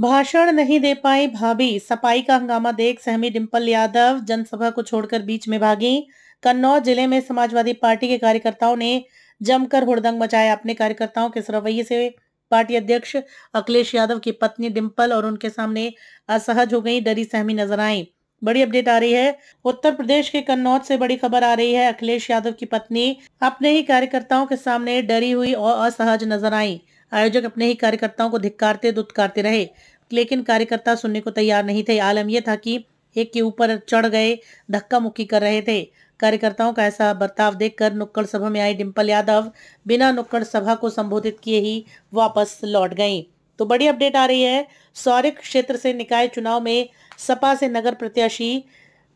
भाषण नहीं दे पाई भाभी सपाई का हंगामा देख सहमी डिम्पल यादव जनसभा को छोड़कर बीच में भागी कन्नौज जिले में समाजवादी पार्टी के कार्यकर्ताओं ने जमकर हुड़दंग मचाया अपने कार्यकर्ताओं के रवैये से पार्टी अध्यक्ष अखिलेश यादव की पत्नी डिम्पल और उनके सामने असहज हो गई डरी सहमी नजर आई बड़ी अपडेट आ रही है उत्तर प्रदेश के कन्नौज से बड़ी खबर आ रही है अखिलेश यादव की पत्नी अपने ही कार्यकर्ताओं के सामने डरी हुई और असहज नजर आई आयोजक अपने ही कार्यकर्ताओं को धिक्कारते दुत्कारते रहे लेकिन कार्यकर्ता सुनने को तैयार नहीं थे आलम यह था कि एक के ऊपर चढ़ गए धक्का मुक्की कर रहे थे कार्यकर्ताओं का ऐसा बर्ताव देखकर नुक्कड़ सभा में आई डिम्पल यादव बिना नुक्कड़ सभा को संबोधित किए ही वापस लौट गईं तो बड़ी अपडेट आ रही है सौरिक क्षेत्र से निकाय चुनाव में सपा से नगर प्रत्याशी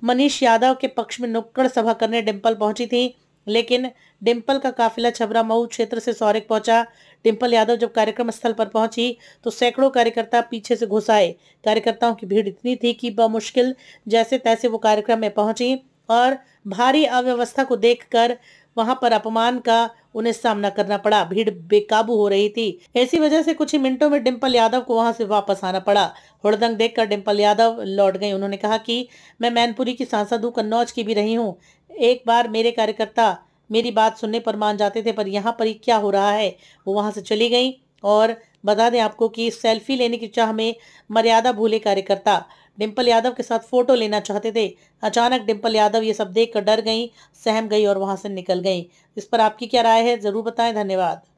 मनीष यादव के पक्ष में नुक्कड़ सभा करने डिम्पल पहुंची थी लेकिन डिम्पल का काफिला छबरा मऊ क्षेत्र से सौरिक पहुंचा डिम्पल यादव जब कार्यक्रम स्थल पर पहुंची तो सैकड़ों कार्यकर्ता पीछे से घुस आए कार्यकर्ताओं की भीड़ इतनी थी कि बमुश्किल जैसे तैसे वो कार्यक्रम में पहुंची और भारी अव्यवस्था को देखकर वहां पर अपमान का उन्हें सामना करना पड़ा भीड़ बेकाबू हो रही थी ऐसी वजह से कुछ ही मिनटों में डिम्पल यादव को वहां से वापस आना पड़ा हुड़दंग देखकर डिम्पल यादव लौट गई उन्होंने कहा कि मैं मैनपुरी की सांसद हूँ कन्नौज की भी रही हूँ एक बार मेरे कार्यकर्ता मेरी बात सुनने पर मान जाते थे पर यहाँ पर ही क्या हो रहा है वो वहाँ से चली गई और बता दें आपको कि सेल्फी लेने की चाह में मर्यादा भूले कार्यकर्ता डिम्पल यादव के साथ फोटो लेना चाहते थे अचानक डिम्पल यादव ये सब देख कर डर गई सहम गई और वहाँ से निकल गई इस पर आपकी क्या राय है ज़रूर बताएं धन्यवाद